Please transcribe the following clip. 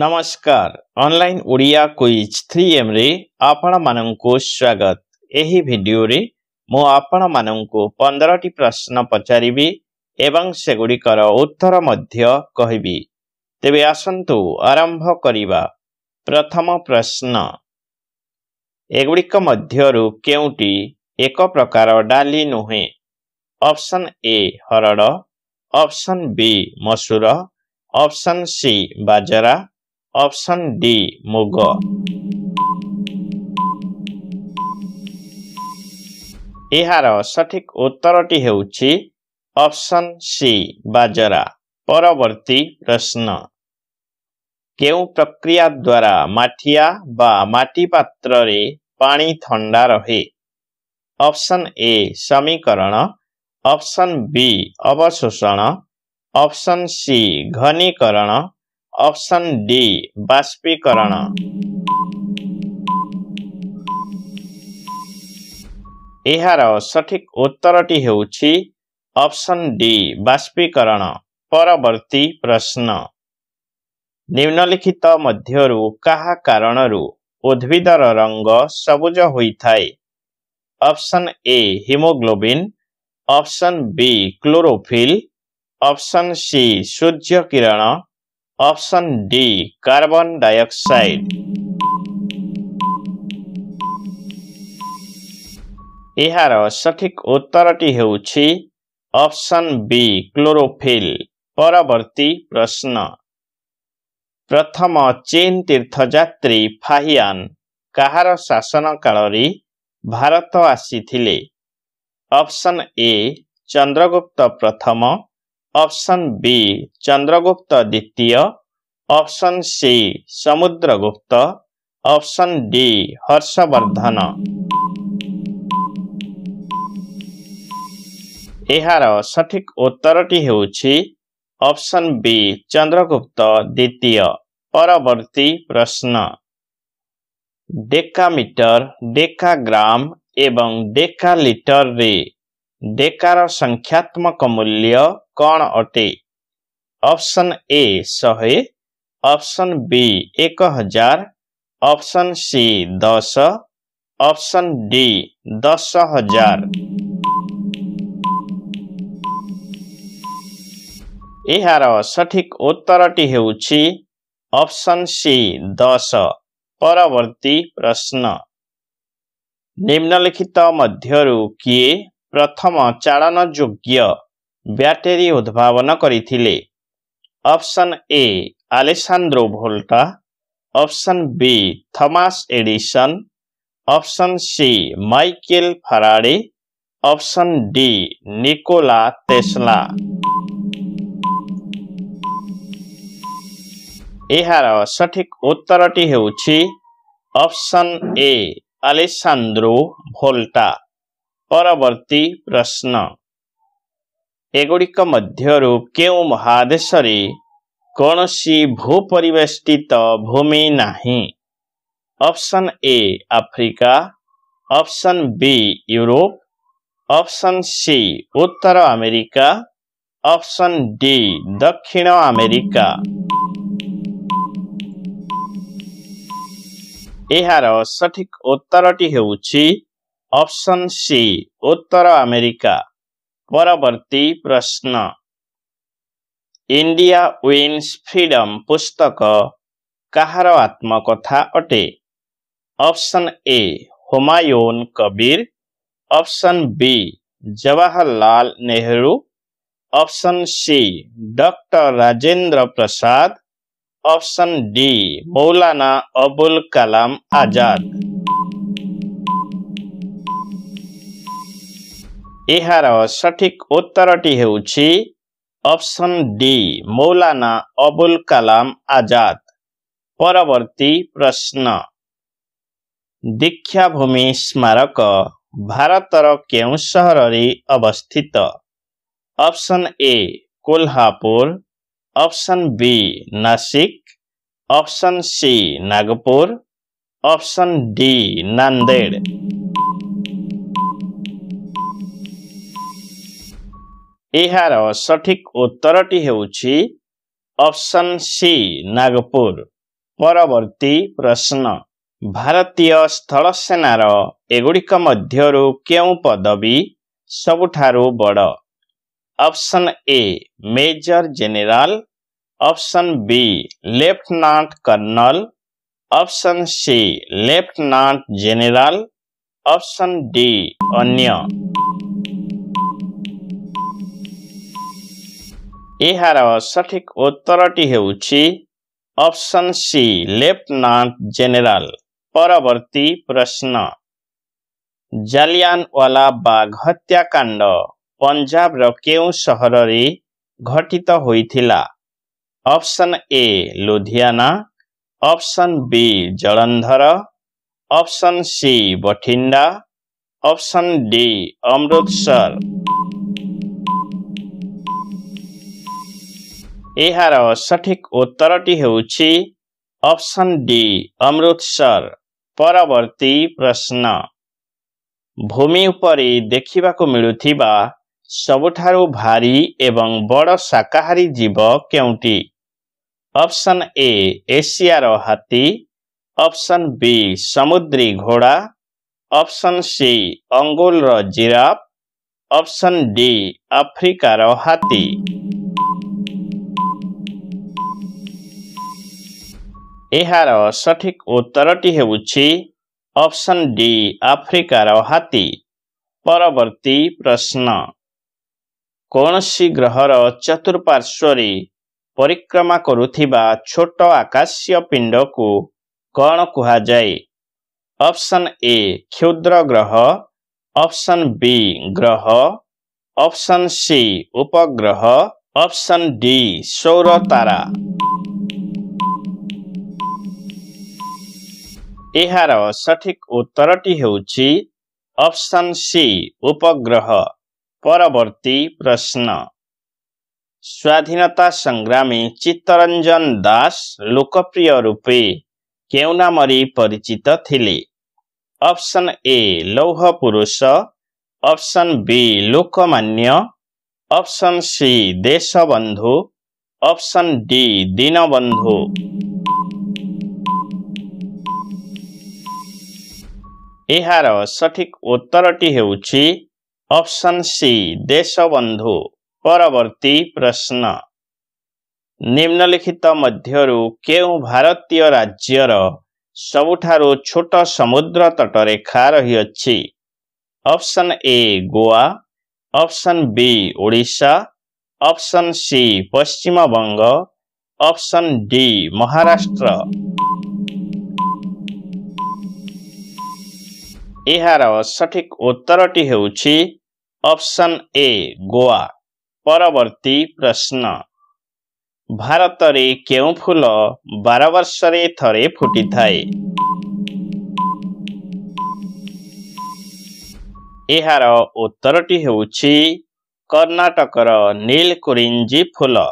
ନମସ୍କାର online Odia quiz three ଏମ୍ରେ ଆପଣମାନଙ୍କୁ ସ୍ୱାଗତ ଏହି ଭିଡ଼ିଓରେ ମୁଁ ଆପଣମାନଙ୍କୁ ପନ୍ଦରଟି ପ୍ରଶ୍ନ ପଚାରିବି ଏବଂ ସେଗୁଡ଼ିକର ଉତ୍ତର ମଧ୍ୟ କହିବି ତେବେ ଆସନ୍ତୁ ଆରମ୍ଭ କରିବା ପ୍ରଥମ ପ୍ରଶ୍ନ ଏଗୁଡ଼ିକ ମଧ୍ୟରୁ କେଉଁଟି ଏକ ପ୍ରକାର ଡାଲି ନୁହେଁ ଅପ୍ସନ୍ ଏ ହରଡ଼ ଅପ୍ସନ୍ ବି ମସୁର ଅପ୍ସନ୍ ସି ବାଜରା অপশন ডি মুগ ଏହାର ସଠିକ୍ ଉତ୍ତରଟି ହେଉଛି ଅପସନ୍ ସି ବାଜରା ପରବର୍ତ୍ତୀ ପ୍ରଶ୍ନ କେଉଁ ପ୍ରକ୍ରିୟା ଦ୍ୱାରା ମାଠିଆ ବା ମାଟି ପାତ୍ରରେ ପାଣି ଥଣ୍ଡା ରହେ ଅପସନ୍ ଏ ସମୀକରଣ ଅପସନ୍ ବି ଅବଶୋଷଣ ଅପସନ୍ ସି ଘନୀକରଣ অপশন ডি বাষ্পীকরণ ইহারা সঠিক উত্তরটি হউছি অপশন ডি বাষ্পীকরণ পরবর্তী প্রশ্ন নিম্নলিখিত মধ্যৰ কাৰণৰ উদ্ভিদৰ ৰং সবুজে হৈ থায় option A haemoglobin option B chlorophyll option C সূৰ্য কিৰণ অপশন ডি কার্বন ডাইঅক্সাইড ଏହାର ସଠିକ୍ ଉତ୍ତରଟି ହେଉଛି ଅପସନ୍ ବି କ୍ଲୋରୋଫିଲ୍ ପରବର୍ତ୍ତୀ ପ୍ରଶ୍ନ ପ୍ରଥମ ଚୀନ୍ ତୀର୍ଥଯାତ୍ରୀ ଫାହିଆନ୍ କାହାର ଶାସନ କାଳରେ ଭାରତ ଆସିଥିଲେ ଅପସନ୍ ଏ ଚନ୍ଦ୍ରଗୁପ୍ତ ପ୍ରଥମ অপশন বি চন্দ্রগুপ্ত দ্বিতীয় option C Samudragupta option D Harshavardhana ଏହାର ସଠିକ୍ ଉତ୍ତରଟି ହେଉଛି ଅପସନ୍ ବି ଚନ୍ଦ୍ରଗୁପ୍ତ ଦ୍ୱିତୀୟ ପରବର୍ତ୍ତୀ ପ୍ରଶ୍ନ ଡେକା ମିଟର ଡେକା ଗ୍ରାମ ଏବଂ ଡେକା ଲିଟରରେ संख्यात्मक मूल्य अटे? ऑप्शन ए श अप्सन वि एक हजार अप्सन सि दस अप्सन डि दस हजार सठिक उत्तर टी अप्सन सि दस परवर्ती प्रश्न निम्नलिखित ପ୍ରଥମ ଚାଳନଯୋଗ୍ୟ ବ୍ୟାଟେରୀ ଉଦ୍ଭାବନ କରିଥିଲେ option A Alessandro Volta option B Thomas Edison option C Michael Faraday option D Nikola Tesla ଏହାର ସଠିକ୍ ଉତ୍ତରଟି ହେଉଛି ଅପ୍ସନ୍ ଏ ଆଲେସାନ୍ଦ୍ରୋ ଭୋଲ୍ଟା ପରବର୍ତ୍ତୀ ପ୍ରଶ୍ନ ଏଗୁଡ଼ିକ ମଧ୍ୟରୁ କେଉଁ ମହାଦେଶରେ କୌଣସି ଭୂପରିବେଷ୍ଟିତ ଭୂମି ନାହିଁ option A Africa option B Europe option C ଉତ୍ତର ଆମେରିକା ଅପସନ୍ ଡି ଦକ୍ଷିଣ ଆମେରିକା ଏହାର ସଠିକ୍ ଉତ୍ତରଟି ହେଉଛି অপশন সি উত্তর আমেরিকা পরবর্তী প্রশ্ন ইন্ডিয়া উইন্স ফ্রিডম পুস্তক কাহার আত্মকথা अटे option A Humayun Kabir option B Jawaharlal Nehru option C doctor Rajendra Prasad option D Maulana Abul Kalam Azad सठिक उत्तर ऑप्शन डी मौलाना अबुल कलाम आजाद परवर्ती प्रश्न दीक्षाभूमि स्मारक भारतर के अवस्थित option A Kolhapur option B Nashik option C Nagpur D Nanded ଏହାର ସଠିକ୍ ଉତ୍ତରଟି ହେଉଛି ଅପସନ୍ ସି ନାଗପୁର ପରବର୍ତ୍ତୀ ପ୍ରଶ୍ନ ଭାରତୀୟ ସ୍ଥଳସେନାର ଏଗୁଡ଼ିକ ମଧ୍ୟରୁ କେଉଁ ପଦବୀ ସବୁଠାରୁ ବଡ଼ option A major general option B lieutenant colonel option C lieutenant general option D ଅନ୍ୟ ଏହାର ସଠିକ୍ ଉତ୍ତରଟି ହେଉଛି ଅପସନ୍ ସି ଲେଫ୍ଟନାଣ୍ଟ ଜେନେରାଲ ପରବର୍ତ୍ତୀ ପ୍ରଶ୍ନ ଜାଲିଆନୱାଲା ବାଘ ହତ୍ୟାକାଣ୍ଡ ପଞ୍ଜାବର କେଉଁ ସହରରେ ଘଟିତ ହୋଇଥିଲା option A Ludhiana option B Jalandhar option C Bathinda option D Amritsar ଏହାର ସଠିକ୍ ଉତ୍ତରଟି ହେଉଛି ଅପସନ୍ ଡି ଅମୃତସର ପରବର୍ତ୍ତୀ ପ୍ରଶ୍ନ ଭୂମି ଉପରେ ଦେଖିବାକୁ ମିଳୁଥିବା ସବୁଠାରୁ ଭାରି ଏବଂ ବଡ଼ ଶାକାହାରୀ ଜୀବ କେଉଁଟି ଅପସନ୍ ଏ ଏସିଆର ହାତୀ ଅପସନ୍ ବି ସମୁଦ୍ରୀ ଘୋଡ଼ା ଅପସନ୍ ସି ଅଙ୍ଗୁଲର ଜିରାଫ ଅପସନ୍ ଡି ଆଫ୍ରିକାର ହାତୀ ଏହାର ସଠିକ୍ ଉତ୍ତରଟି ହେଉଛି ଅପ୍ସନ୍ ଡି ଆଫ୍ରିକାର ହାତୀ ପରବର୍ତ୍ତୀ ପ୍ରଶ୍ନ କୌଣସି ଗ୍ରହର ଚତୁଃପାର୍ଶ୍ୱରେ ପରିକ୍ରମା କରୁଥିବା ଛୋଟ ଆକାଶୀୟ ପିଣ୍ଡକୁ କ'ଣ କୁହାଯାଏ ଅପ୍ସନ୍ ଏ କ୍ଷୁଦ୍ର ଗ୍ରହ ଅପ୍ସନ୍ ବି ଗ୍ରହ ଅପ୍ସନ୍ ସି ଉପଗ୍ରହ ଅପ୍ସନ୍ ଡି ସୌର ତାରା सठिक उत्तर टे अप्सन सी उपग्रह परवर्ती प्रश्न स्वाधीनता संग्रामी चित्तरंजन दास लोकप्रिय रूपे नाम परिचित थिए अप्सन ए लौह पुरुष option B Lokmanya option C Deshbandhu option D Dinabandhu ଏହାର ସଠିକ୍ ଉତ୍ତରଟି ହେଉଛି ଅପସନ୍ ସି ଦେଶବନ୍ଧୁ ପରବର୍ତ୍ତୀ ପ୍ରଶ୍ନ ନିମ୍ନଲିଖିତ ମଧ୍ୟରୁ କେଉଁ ଭାରତୀୟ ରାଜ୍ୟର ସବୁଠାରୁ ଛୋଟ ସମୁଦ୍ର ତଟରେଖା ରହିଅଛି option A Goa option B Odisha option C Paschimbanga option D Maharashtra ଏହାର ସଠିକ୍ ଉତ୍ତରଟି ହେଉଛି ଅପସନ୍ ଏ ଗୋଆ ପରବର୍ତ୍ତୀ ପ୍ରଶ୍ନ ଭାରତରେ କେଉଁ ଫୁଲ ବାର ବର୍ଷରେ ଥରେ ଫୁଟିଥାଏ ଏହାର ଉତ୍ତରଟି ହେଉଛି କର୍ଣ୍ଣାଟକର ନୀଲ କୁରିଞ୍ଜି ଫୁଲ